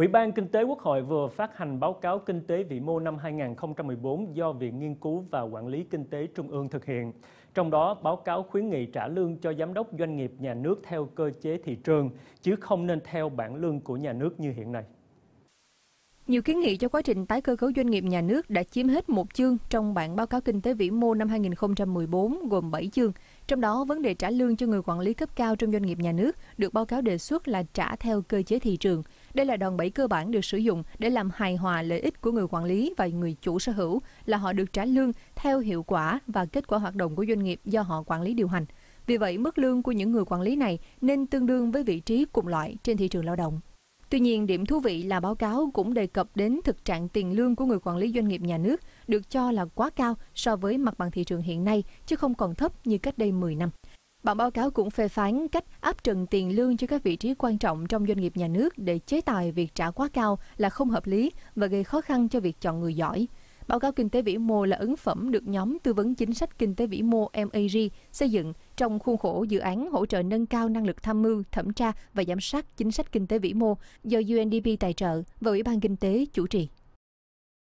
Ủy ban Kinh tế Quốc hội vừa phát hành báo cáo kinh tế vĩ mô năm 2014 do Viện Nghiên cứu và Quản lý Kinh tế Trung ương thực hiện. Trong đó, báo cáo khuyến nghị trả lương cho giám đốc doanh nghiệp nhà nước theo cơ chế thị trường, chứ không nên theo bảng lương của nhà nước như hiện nay. Nhiều kiến nghị cho quá trình tái cơ cấu doanh nghiệp nhà nước đã chiếm hết một chương trong bản báo cáo kinh tế vĩ mô năm 2014 gồm 7 chương. Trong đó, vấn đề trả lương cho người quản lý cấp cao trong doanh nghiệp nhà nước được báo cáo đề xuất là trả theo cơ chế thị trường. Đây là đòn bẩy cơ bản được sử dụng để làm hài hòa lợi ích của người quản lý và người chủ sở hữu là họ được trả lương theo hiệu quả và kết quả hoạt động của doanh nghiệp do họ quản lý điều hành. Vì vậy, mức lương của những người quản lý này nên tương đương với vị trí cùng loại trên thị trường lao động. Tuy nhiên, điểm thú vị là báo cáo cũng đề cập đến thực trạng tiền lương của người quản lý doanh nghiệp nhà nước được cho là quá cao so với mặt bằng thị trường hiện nay, chứ không còn thấp như cách đây 10 năm. Bản báo cáo cũng phê phán cách áp trần tiền lương cho các vị trí quan trọng trong doanh nghiệp nhà nước để chế tài việc trả quá cao là không hợp lý và gây khó khăn cho việc chọn người giỏi. Báo cáo kinh tế vĩ mô là ứng phẩm được nhóm tư vấn chính sách kinh tế vĩ mô MAG xây dựng trong khuôn khổ dự án hỗ trợ nâng cao năng lực tham mưu, thẩm tra và giám sát chính sách kinh tế vĩ mô do UNDP tài trợ và Ủy ban Kinh tế chủ trì.